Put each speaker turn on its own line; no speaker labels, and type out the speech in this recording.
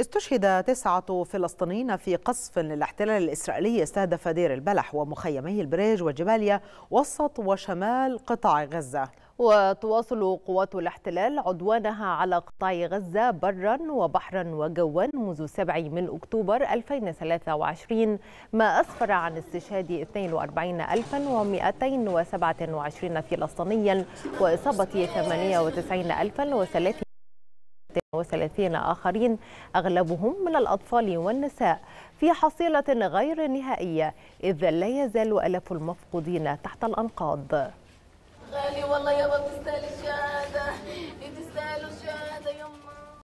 استشهد تسعة فلسطينيين في قصف للاحتلال الإسرائيلي استهدف دير البلح ومخيمي البريج وجباليا وسط وشمال قطاع غزة وتواصل قوات الاحتلال عدوانها على قطاع غزة برا
وبحرا وجوا منذ 7 من أكتوبر 2023 ما أسفر عن استشهاد 42227 فلسطينيا وإصابة 98300 وثلاثين آخرين أغلبهم من الأطفال والنساء في حصيلة غير نهائية إذ لا يزال ألف المفقودين تحت الأنقاض